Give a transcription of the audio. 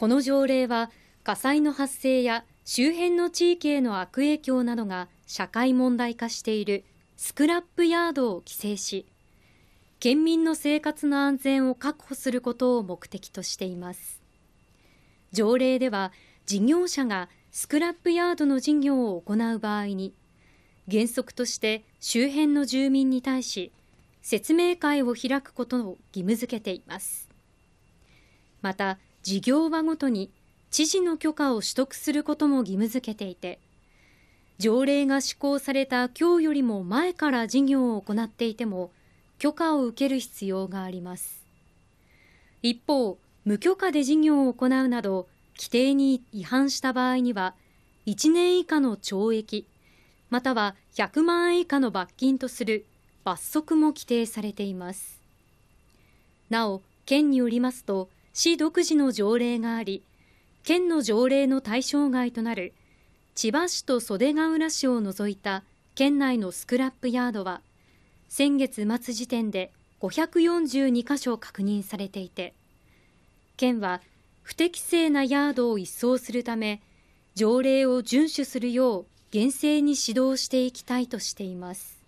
この条例は火災の発生や周辺の地域への悪影響などが社会問題化しているスクラップヤードを規制し県民の生活の安全を確保することを目的としています条例では事業者がスクラップヤードの事業を行う場合に原則として周辺の住民に対し説明会を開くことを義務付けていますまた事業場ごとに知事の許可を取得することも義務付けていて条例が施行された今日よりも前から事業を行っていても許可を受ける必要があります一方無許可で事業を行うなど規定に違反した場合には1年以下の懲役または100万円以下の罰金とする罰則も規定されていますなお県によりますと市独自の条例があり県の条例の対象外となる千葉市と袖ケ浦市を除いた県内のスクラップヤードは先月末時点で542箇所確認されていて県は不適正なヤードを一掃するため条例を遵守するよう厳正に指導していきたいとしています。